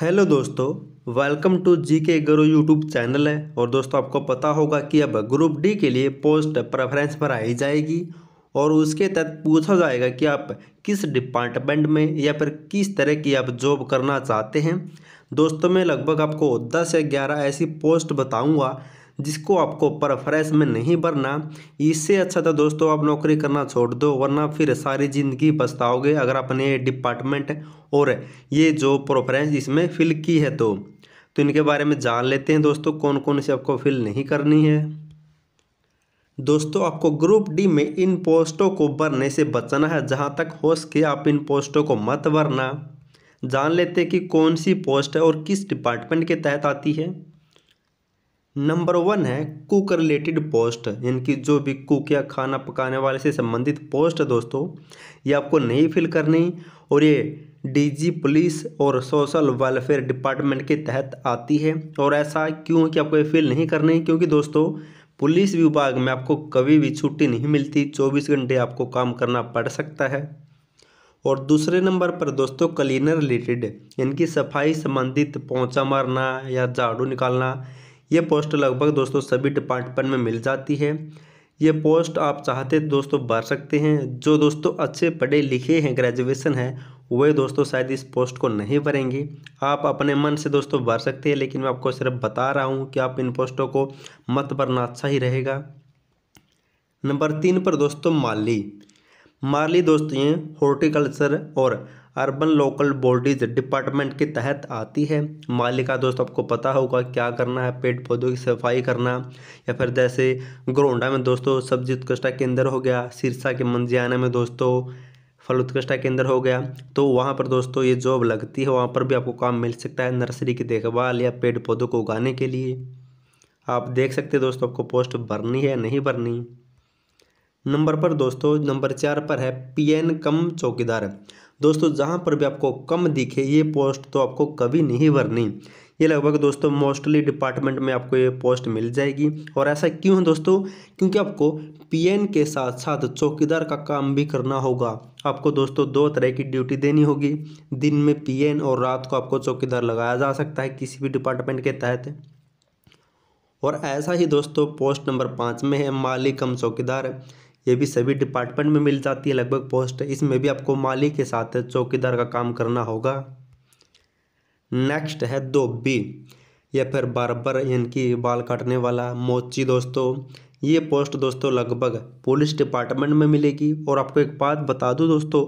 hello दोस्तों welcome to जी के गुरु यूट्यूब चैनल है और दोस्तों आपको पता होगा कि अब ग्रुप डी के लिए पोस्ट प्रेफरेंस पर आई जाएगी और उसके तहत पूछा जाएगा कि आप किस डिपार्टमेंट में या फिर किस तरह की आप जॉब करना चाहते हैं दोस्तों मैं लगभग आपको दस या ग्यारह ऐसी पोस्ट बताऊंगा जिसको आपको परफ्रेस में नहीं भरना इससे अच्छा था तो दोस्तों आप नौकरी करना छोड़ दो वरना फिर सारी ज़िंदगी पछताओगे अगर आपने डिपार्टमेंट और ये जो प्रोफ्रेंस इसमें फिल की है तो तो इनके बारे में जान लेते हैं दोस्तों कौन कौन से आपको फिल नहीं करनी है दोस्तों आपको ग्रुप डी में इन पोस्टों को भरने से बचना है जहाँ तक हो सके आप इन पोस्टों को मत भरना जान लेते हैं कि कौन सी पोस्ट है और किस डिपार्टमेंट के तहत आती है नंबर वन है कुक रिलेटेड पोस्ट यानी कि जो भी कुक या खाना पकाने वाले से संबंधित पोस्ट है दोस्तों ये आपको नहीं फिल करनी और ये डीजी पुलिस और सोशल वेलफेयर डिपार्टमेंट के तहत आती है और ऐसा क्यों कि आपको ये फिल नहीं करनी क्योंकि दोस्तों पुलिस विभाग में आपको कभी भी छुट्टी नहीं मिलती चौबीस घंटे आपको काम करना पड़ सकता है और दूसरे नंबर पर दोस्तों क्लीनर रिलेटेड इनकी सफाई संबंधित पहुँचा मारना या झाड़ू निकालना ये पोस्ट लगभग दोस्तों सभी डिपार्टमेंट में मिल जाती है ये पोस्ट आप चाहते दोस्तों भर सकते हैं जो दोस्तों अच्छे पढ़े लिखे हैं ग्रेजुएशन है वे दोस्तों शायद इस पोस्ट को नहीं भरेंगे आप अपने मन से दोस्तों भर सकते हैं लेकिन मैं आपको सिर्फ बता रहा हूँ कि आप इन पोस्टों को मत भरना अच्छा ही रहेगा नंबर तीन पर दोस्तों माली माली दोस्तों ये हॉर्टिकल्चर और अर्बन लोकल बॉडीज डिपार्टमेंट के तहत आती है मालिका दोस्तों आपको पता होगा क्या करना है पेड़ पौधों की सफाई करना या फिर जैसे ग्रोंडा में दोस्तों सब्जी उत्कृष्टा केंद्र हो गया सिरसा के मंजियाना में दोस्तों फल उत्कृष्टा केंद्र हो गया तो वहाँ पर दोस्तों ये जॉब लगती है वहाँ पर भी आपको काम मिल सकता है नर्सरी की देखभाल या पेड़ पौधों को उगाने के लिए आप देख सकते दोस्तों आपको पोस्ट भरनी है नहीं भरनी नंबर पर दोस्तों नंबर चार पर है पीएन कम चौकीदार दोस्तों जहाँ पर भी आपको कम दिखे ये पोस्ट तो आपको कभी नहीं भरनी ये लगभग दोस्तों मोस्टली डिपार्टमेंट में आपको ये पोस्ट मिल जाएगी और ऐसा क्यों है दोस्तों क्योंकि आपको पीएन के साथ साथ चौकीदार का काम भी करना होगा आपको दोस्तों दो तरह की ड्यूटी देनी होगी दिन में पीएन और रात को आपको चौकीदार लगाया जा सकता है किसी भी डिपार्टमेंट के तहत और ऐसा ही दोस्तों पोस्ट नंबर पाँच में है माली कम चौकीदार ये भी सभी डिपार्टमेंट में मिल जाती है लगभग पोस्ट इसमें भी आपको माली के साथ चौकीदार का काम करना होगा नेक्स्ट है दो बी या फिर बार यानी कि बाल काटने वाला मोची दोस्तों ये पोस्ट दोस्तों लगभग पुलिस डिपार्टमेंट में मिलेगी और आपको एक बात बता दूं दोस्तों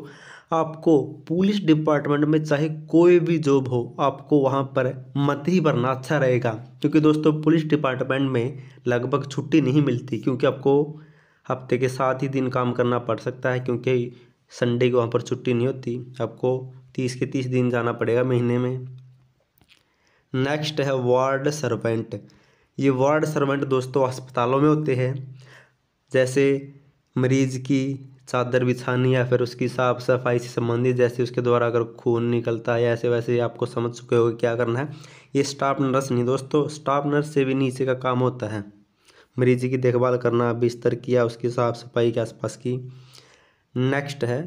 आपको पुलिस डिपार्टमेंट में चाहे कोई भी जॉब हो आपको वहाँ पर मत ही भरना अच्छा रहेगा क्योंकि दोस्तों पुलिस डिपार्टमेंट में लगभग छुट्टी नहीं मिलती क्योंकि आपको हफ्ते के सात ही दिन काम करना पड़ सकता है क्योंकि संडे को वहाँ पर छुट्टी नहीं होती आपको तीस के तीस दिन जाना पड़ेगा महीने में नेक्स्ट है वार्ड सर्वेंट ये वार्ड सर्वेंट दोस्तों अस्पतालों में होते हैं जैसे मरीज़ की चादर बिछानी या फिर उसकी साफ सफाई से संबंधित जैसे उसके द्वारा अगर खून निकलता है ऐसे वैसे आपको समझ चुके हो क्या करना है ये स्टाफ नर्स नहीं दोस्तों स्टाफ नर्स से भी नीचे का काम होता है मरीज़ की देखभाल करना बिस्तर किया उसकी साफ़ सफाई के आसपास की नेक्स्ट है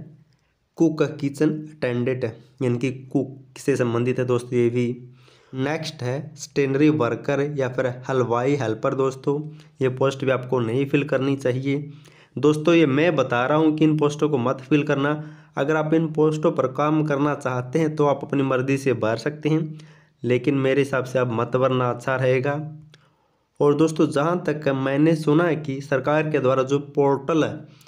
कुक किचन अटेंडेंट यानी कि कुक से संबंधित है दोस्तों ये भी नेक्स्ट है स्टेनरी वर्कर या फिर हलवाई हेल्पर दोस्तों ये पोस्ट भी आपको नहीं फिल करनी चाहिए दोस्तों ये मैं बता रहा हूँ कि इन पोस्टों को मत फिल करना अगर आप इन पोस्टों पर काम करना चाहते हैं तो आप अपनी मर्ज़ी से भर सकते हैं लेकिन मेरे हिसाब से आप मत भरना अच्छा रहेगा और दोस्तों जहाँ तक मैंने सुना है कि सरकार के द्वारा जो पोर्टल है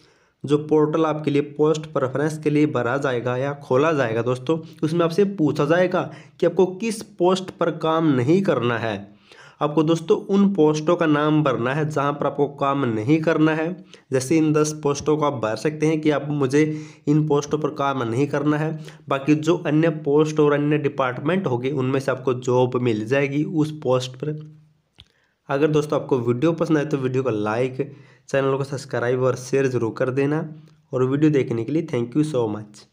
जो पोर्टल आपके लिए पोस्ट प्रेफरेंस के लिए भरा जाएगा या खोला जाएगा दोस्तों उसमें आपसे पूछा जाएगा कि आपको किस पोस्ट पर काम नहीं करना है आपको दोस्तों उन पोस्टों का नाम भरना है जहाँ पर आपको काम नहीं करना है जैसे इन दस पोस्टों को आप भर सकते हैं कि आप मुझे इन पोस्टों पर काम नहीं करना है बाकी जो अन्य पोस्ट और अन्य डिपार्टमेंट होगी उनमें से आपको जॉब मिल जाएगी उस पोस्ट पर अगर दोस्तों आपको वीडियो पसंद आए तो वीडियो को लाइक चैनल को सब्सक्राइब और शेयर ज़रूर कर देना और वीडियो देखने के लिए थैंक यू सो मच